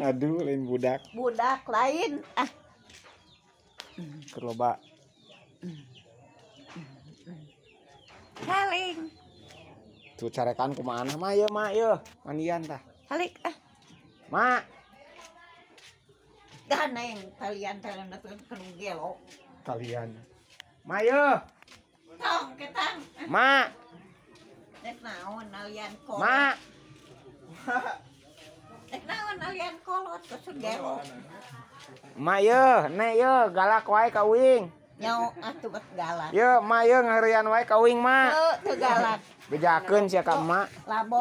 Aduh, lain budak. Budak lain. Ah. Kerloba. Haling. Tuh carekan kemana? Ma ya, ma ya. Mandian tah. Halik ah. Ma. Ganeng kalian dalam datang kerung gelo. Kalian. Ma ya. Tong ketang. Ma. Nek naon kalian kok. Ma. punya mayo neyo gal wa ka wing y ah, mayo ngerian wa ka wingmak bijajaken siakamakbo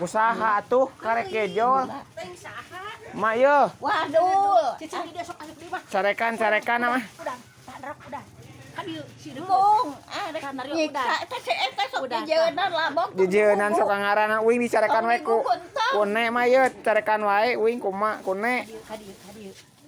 usaha atuh karek kejo Mayo Waduh sorekan-serekan ama kan yuk mung ah rek nyiksa eta se eta sok dijeunan labok dijeunan sok dicarekan wae ku kune mah ye carekan wae uing kumaha kune kan kan kan